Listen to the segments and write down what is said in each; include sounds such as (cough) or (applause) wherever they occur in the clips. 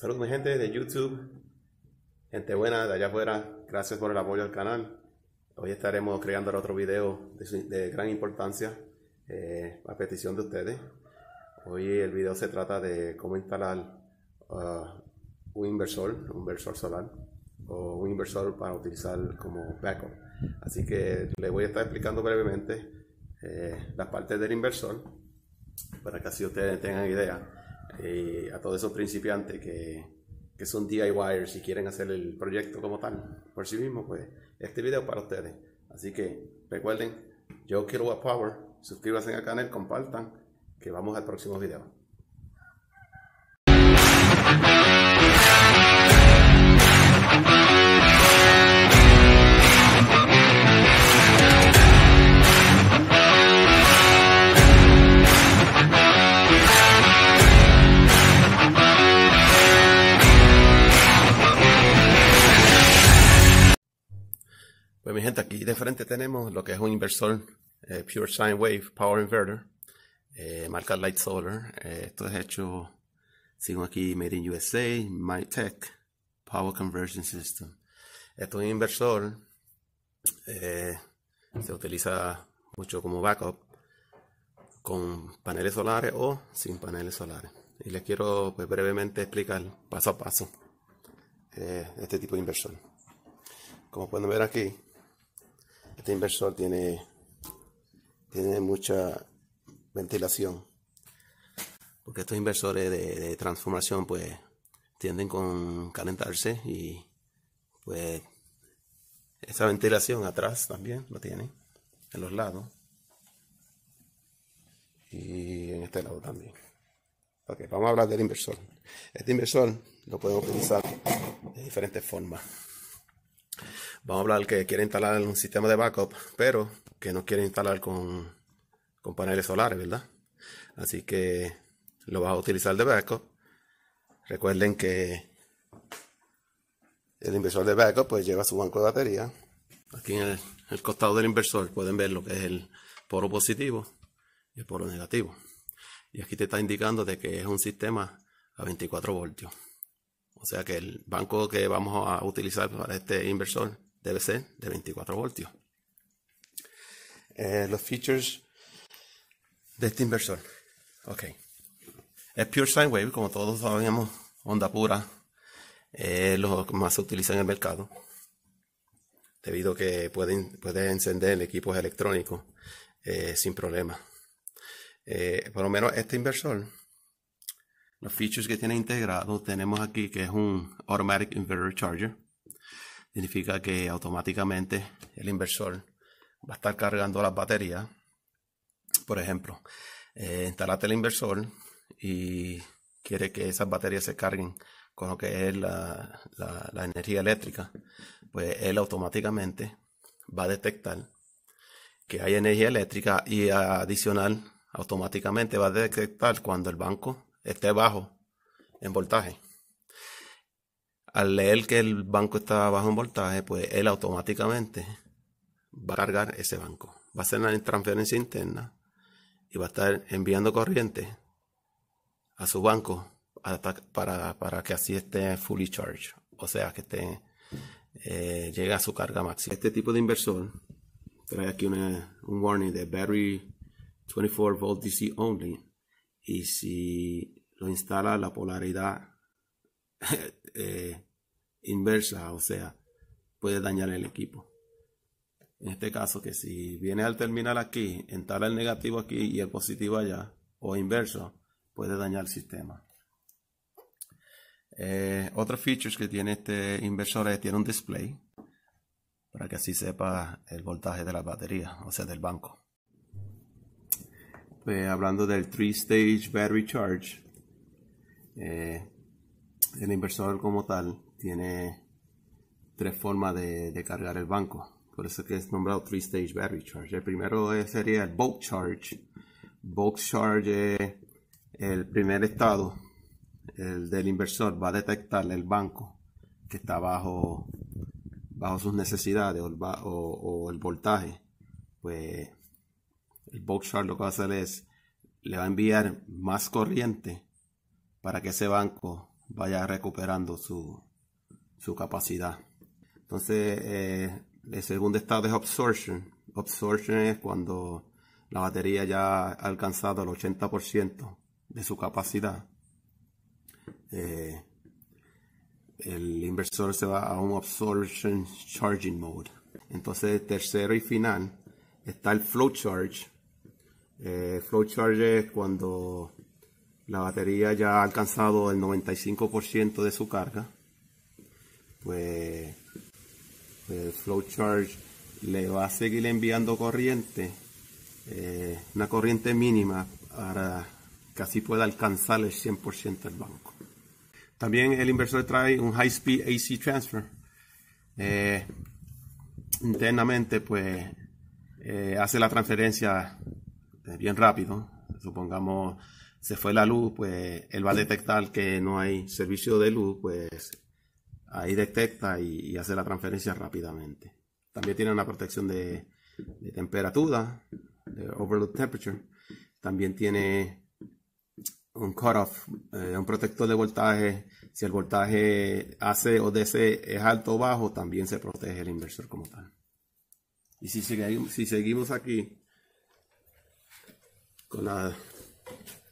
Saludos mi gente de YouTube, gente buena de allá afuera, gracias por el apoyo al canal. Hoy estaremos creando otro video de, gran importancia eh, a petición de ustedes. Hoy el video se trata de cómo instalar uh, un inversor, un inversor solar o un inversor para utilizar como backup. Así que les voy a estar explicando brevemente eh, las partes del inversor para que así ustedes tengan idea eh, a todos esos principiantes que, son DIYers y quieren hacer el proyecto como tal por sí mismo, pues este video es para ustedes. Así que recuerden, yo quiero a Power, suscríbanse al canal, compartan, que vamos al próximo video. Pues, mi gente, aquí de frente tenemos lo que es un inversor eh, Pure Sine Wave Power Inverter, eh, marca Light Solar. Eh, esto es hecho, sigo aquí, Made in USA, MyTech Power Conversion System. Esto es un inversor, se utiliza mucho como backup con paneles solares o sin paneles solares. Y les quiero pues, brevemente explicar paso a paso este tipo de inversor. Como pueden ver aquí, este inversor tiene, tiene mucha ventilación. Porque estos inversores de, transformación pues tienden con calentarse y pues esa ventilación atrás también lo tiene en los lados y en este lado también. vamos a hablar del inversor. Este inversor lo podemos utilizar de diferentes formas. Vamos a hablar que quiere instalar un sistema de backup, pero que no quiere instalar con, paneles solares, ¿verdad? Así que lo vas a utilizar de backup. Recuerden que el inversor de backup pues lleva su banco de batería. Aquí en el, costado del inversor pueden ver lo que es el poro positivo y el poro negativo. Y aquí te está indicando de que es un sistema a 24 voltios. O sea que el banco que vamos a utilizar para este inversor debe ser de 24 voltios. Eh, los features de este inversor. Ok. Es pure sine wave, como todos sabemos, onda pura. Es lo que más se utiliza en el mercado. Debido a que puede, puede encender equipos electrónicos eh, sin problema. Eh, por lo menos este inversor. Los features que tiene integrado tenemos aquí que es un Automatic Inverter Charger significa que automáticamente el inversor va a estar cargando las baterías. Por ejemplo, eh, instalate el inversor y quiere que esas baterías se carguen con lo que es la energía eléctrica, pues él automáticamente va a detectar que hay energía eléctrica y adicional automáticamente va a detectar cuando el banco esté bajo en voltaje al leer que el banco está bajo en voltaje, pues él automáticamente va a cargar ese banco. Va a hacer una transferencia interna y va a estar enviando corriente a su banco para, que así esté fully charged, o sea, que esté, eh, llegue a su carga máxima. Este tipo de inversor trae aquí un warning de battery 24 volt DC only y si lo instala la polaridad (laughs) Eh, inversa, o sea, puede dañar el equipo. En este caso, que si viene al terminal aquí, entrar el negativo aquí y el positivo allá, o inverso, puede dañar el sistema. Eh, feature features que tiene este inversor es tiene un display para que así sepa el voltaje de la batería, o sea, del banco. Pues, hablando del 3-stage battery charge, eh, el inversor como tal tiene tres formas de, cargar el banco. Por eso que es nombrado Three Stage Battery Charge. El primero sería el Bulk Charge. Bulk Charge el primer estado. El del inversor va a detectar el banco que está bajo, bajo sus necesidades o el, voltaje. Pues el Bulk Charge lo que va a hacer es le va a enviar más corriente para que ese banco vaya recuperando su, capacidad. Entonces, eh, el segundo estado es absorption. Absorption es cuando la batería ya ha alcanzado el 80% de su capacidad. Eh, el inversor se va a un absorption charging mode. Entonces, tercero y final está el flow charge. Eh, flow charge es cuando la batería ya ha alcanzado el 95% de su carga, pues, pues el flow charge le va a seguir enviando corriente, eh, una corriente mínima para que así pueda alcanzar el 100% del banco. También el inversor trae un high speed AC transfer. Eh, internamente pues eh, hace la transferencia bien rápido, supongamos se fue la luz, pues él va a detectar que no hay servicio de luz, pues ahí detecta y, hace la transferencia rápidamente. También tiene una protección de, temperatura, de overload temperature. También tiene un cutoff, eh, un protector de voltaje. Si el voltaje AC o DC es alto o bajo, también se protege el inversor como tal. Y si seguimos aquí con la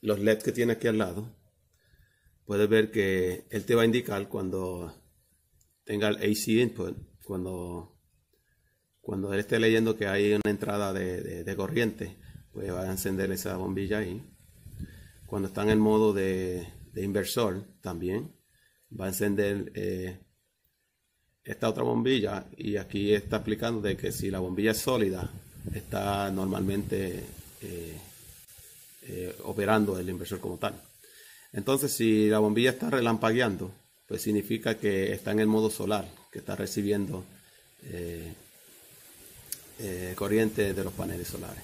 los LEDs que tiene aquí al lado, puedes ver que él te va a indicar cuando tenga el AC input, cuando, cuando él esté leyendo que hay una entrada de, corriente, pues va a encender esa bombilla ahí. Cuando está en el modo de, inversor también, va a encender eh, esta otra bombilla y aquí está explicando de que si la bombilla es sólida, está normalmente... Eh, eh, operando el inversor como tal. Entonces, si la bombilla está relampagueando, pues significa que está en el modo solar, que está recibiendo eh, eh, corriente de los paneles solares.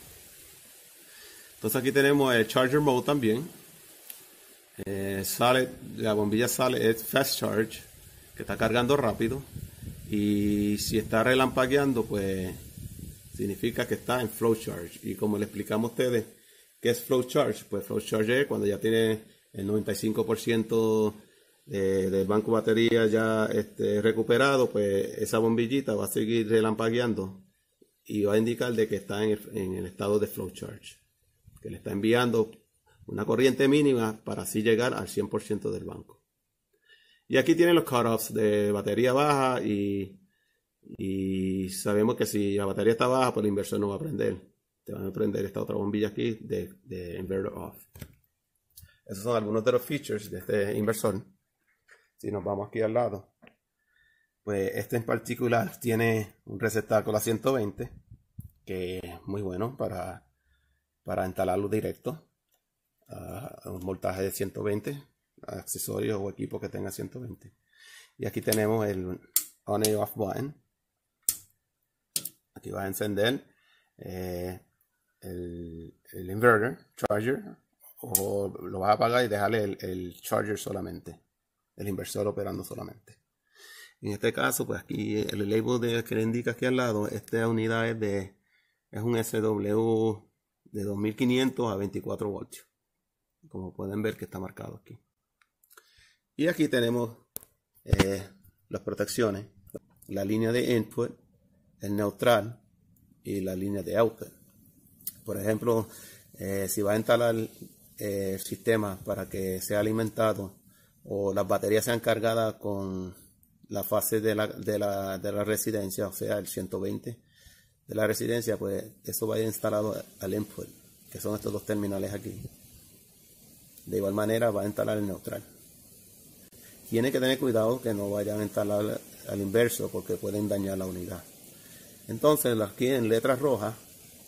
Entonces aquí tenemos el charger mode también. sale, la bombilla sale, es fast charge, que está cargando rápido. Y si está relampagueando, pues significa que está en flow charge. Y como le explicamos a ustedes, ¿Qué es Charge? Pues Charge es cuando ya tiene el 95% del banco batería ya este, recuperado, pues esa bombillita va a seguir relampagueando y va a indicar de que está en el, estado de Flow Charge, que le está enviando una corriente mínima para así llegar al 100% del banco. Y aquí tienen los cutoffs de batería baja y, sabemos que si la batería está baja, pues el inversor no va a prender te van a prender esta otra bombilla aquí de, inverter off. Esos son algunos de los features de este inversor. Si nos vamos aquí al lado, pues este en particular tiene un receptáculo a 120, que es muy bueno para, para instalarlo directo a un voltaje de 120, accesorios o equipo que tenga 120. Y aquí tenemos el on y off button. Aquí va a encender. Eh, el, inverter, charger, o lo va a apagar y dejarle el, charger solamente, el inversor operando solamente. En este caso, pues aquí el label de, que le indica aquí al lado, esta unidad es de es un SW de 2500 a 24 voltios. Como pueden ver que está marcado aquí. Y aquí tenemos eh, las protecciones, la línea de input, el neutral y la línea de output. Por ejemplo, eh, si va a instalar el eh, sistema para que sea alimentado o las baterías sean cargadas con la fase de la, de la residencia, o sea, el 120 de la residencia, pues eso va a ir instalado al input, que son estos dos terminales aquí. De igual manera va a instalar el neutral. Tiene que tener cuidado que no vayan a instalar al inverso porque pueden dañar la unidad. Entonces aquí en letras rojas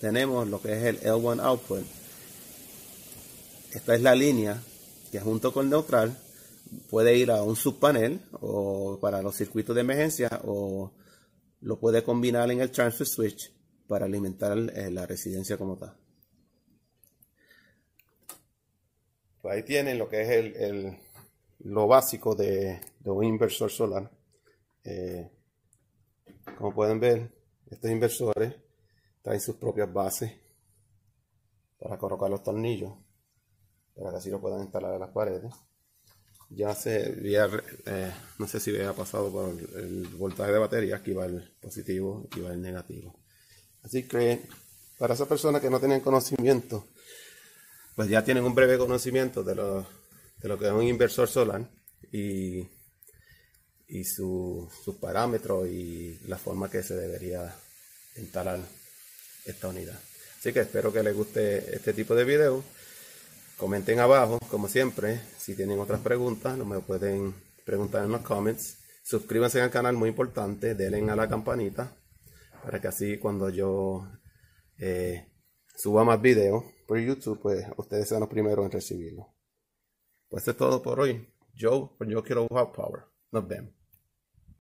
tenemos lo que es el L1 output. Esta es la línea que junto con neutral puede ir a un subpanel o para los circuitos de emergencia o lo puede combinar en el transfer switch para alimentar eh, la residencia como tal. Pues ahí tienen lo que es el, lo básico de, un inversor solar. Eh, como pueden ver, estos inversores trae sus propias bases para colocar los tornillos para que así lo puedan instalar a las paredes ya se había, eh, no sé si había pasado por el, voltaje de batería aquí va el positivo aquí va el negativo así que para esas personas que no tienen conocimiento pues ya tienen un breve conocimiento de lo, de lo que es un inversor solar y, sus parámetros y la forma que se debería instalar esta unidad. Así que espero que les guste este tipo de video. Comenten abajo, como siempre, si tienen otras preguntas, no me pueden preguntar en los comments. Suscríbanse al canal, muy importante, denle a la campanita, para que así cuando yo eh, suba más videos por YouTube, pues ustedes sean los primeros en recibirlo. Pues es todo por hoy. Yo, pues yo quiero Power. Nos vemos.